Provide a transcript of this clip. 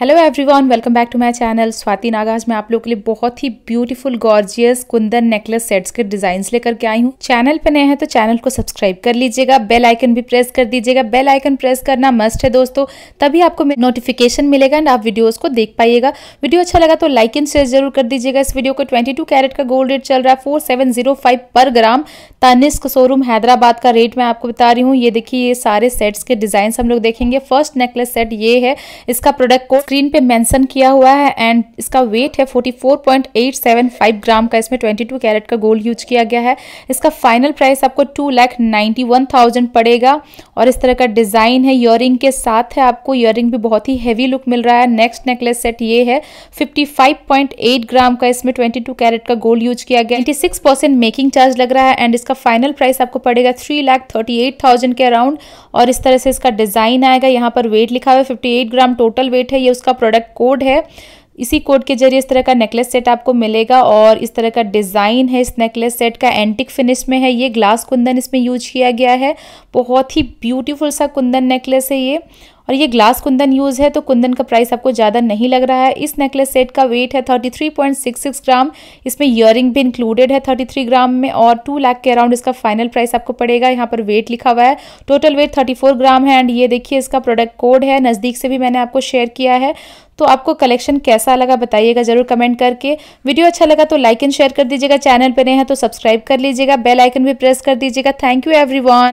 hello everyone welcome back to my channel Swati Nagaj मैं आप लोग के लिए बहुत ही beautiful gorgeous Kundan necklace sets के डिजाइंस लेकर के आई हूँ चैनल पे नए हैं तो चैनल को सब्सक्राइब कर लीजिएगा बेल आइकन भी प्रेस कर दीजिएगा बेल आइकन प्रेस करना मस्ट है दोस्तों तभी आपको नोटिफिकेशन मिलेगा एंड आप वीडियोज को देख पाइएगा वीडियो अच्छा लगा तो लाइक एंड शेयर जरूर कर दीजिएगा इस वीडियो को ट्वेंटी कैरेट का गोल्ड रेट चल रहा है फोर पर ग्राम तनिस्क शोरूम हैदराबाद का रेट मैं आपको बता रही हूँ ये देखिए ये सारे सेट्स के डिजाइन हम लोग देखेंगे फर्स्ट नेकलेस सेट ये है इसका प्रोडक्ट को स्क्रीन पे मेंशन किया हुआ है एंड इसका वेट है 44.875 ग्राम का इसमें 22 कैरेट का गोल्ड यूज किया गया है इसका फाइनल प्राइस आपको two lakh ninety one thousand पड़ेगा और इस तरह का डिजाइन है इयर के साथ है आपको इयर भी बहुत ही हैवी लुक मिल रहा है नेक्स्ट नेकलेस सेट ये है फिफ्टी ग्राम का इसमें ट्वेंटी कैरेट का गोल्ड यूज किया गया 96 मेकिंग चार्ज लग रहा है एंड इसका इसका फाइनल प्राइस आपको पड़ेगा three lakh thirty eight thousand के अराउंड और इस तरह से इसका डिज़ाइन आएगा यहाँ पर वेट लिखा हुआ है fifty eight gram total weight है ये उसका प्रोडक्ट कोड है इसी कोड के जरिए इस तरह का नेकलेस सेट आपको मिलेगा और इस तरह का डिज़ाइन है इस नेकलेस सेट का एंटिक फिनिश में है ये ग्लास कुंदन इसमें यूज किया गया है बहुत ही ब्यूटीफुल सा कुंदन नेकलेस है ये और ये ग्लास कुंदन यूज़ है तो कुंदन का प्राइस आपको ज़्यादा नहीं लग रहा है इस नेकलेस सेट का वेट है 33.66 ग्राम इसमें ईयरिंग भी इंक्लूडेड है 33 ग्राम में और 2 लाख के अराउंड इसका फाइनल प्राइस आपको पड़ेगा यहाँ पर वेट लिखा हुआ है टोटल वेट 34 ग्राम है एंड ये देखिए इसका प्रोडक्ट कोड है नज़दीक से भी मैंने आपको शेयर किया है तो आपको कलेक्शन कैसा लगा बताइएगा जरूर कमेंट करके वीडियो अच्छा लगा तो लाइक एंड शेयर कर दीजिएगा चैनल पर नए हैं तो सब्सक्राइब कर लीजिएगा बेल आइकन भी प्रेस कर दीजिएगा थैंक यू एवरीवन